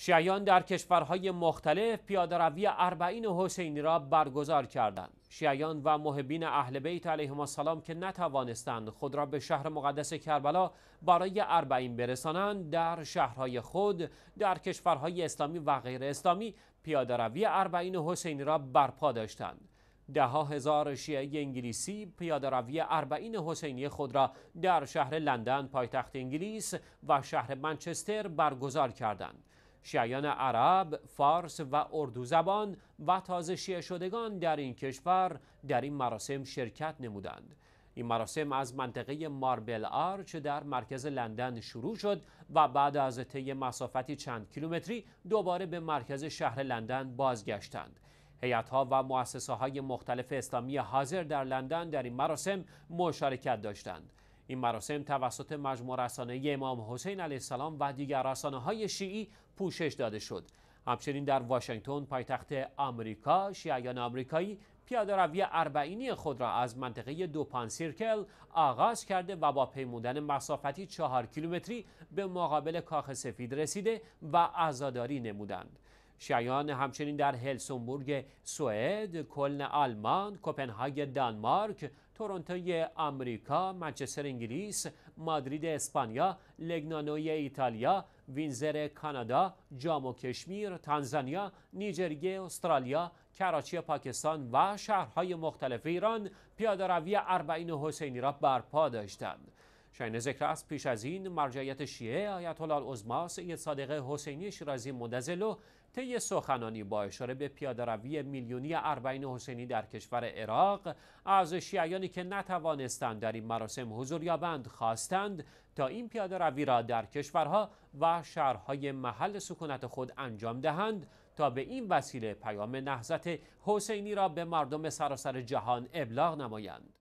شیعیان در کشورهای مختلف روی اربعین حسینی را برگزار کردند. شیعیان و محبین اهل بیت علیهم السلام که نتوانستند خود را به شهر مقدس کربلا برای اربعین برسانند در شهرهای خود در کشورهای اسلامی و غیر اسلامی روی اربعین حسینی را برپا داشتند. ده هزار شیعه انگلیسی پیاده روی اربعین حسینی خود را در شهر لندن پایتخت انگلیس و شهر منچستر برگزار کردند. شیعیان عرب، فارس و اردو زبان و تازه شیعه شدگان در این کشور در این مراسم شرکت نمودند. این مراسم از منطقه ماربل آرچ در مرکز لندن شروع شد و بعد از طی مسافتی چند کیلومتری دوباره به مرکز شهر لندن بازگشتند. ها و های مختلف اسلامی حاضر در لندن در این مراسم مشارکت داشتند. این مراسم توسط مجموع رسانه امام حسین علیه السلام و دیگر رسانه های شیعی پوشش داده شد. همچنین در واشنگتن پایتخت آمریکا شیعیان آمریکایی پیاده روی اربعینی خود را از منطقه دوپان سیرکل آغاز کرده و با پیمودن مسافتی چهار کیلومتری به مقابل کاخ سفید رسیده و عزاداری نمودند. شیعیان همچنین در هلسنبورگ سوئد، کلن آلمان، کوپنهاگ دانمارک، تورنتوی آمریکا، منچستر انگلیس، مادرید اسپانیا، لگنانوی ایتالیا، وینزر کانادا، جامو کشمیر، تانزانیا، نیجریه استرالیا، کراچی پاکستان و شهرهای مختلف ایران روی اربعین حسینی را برپا داشتند. شاین ذکر است پیش از این مرجعیت شیعه آیت الله العظما سید صادق حسینی شیرازی مندزلو طی سخنانی با اشاره به پیاده روی میلیونی اربعین حسینی در کشور عراق از شیعیانی که نتوانستند در این مراسم حضور یابند خواستند تا این پیاده روی را در کشورها و شهرهای محل سکونت خود انجام دهند تا به این وسیله پیام نهضت حسینی را به مردم سراسر جهان ابلاغ نمایند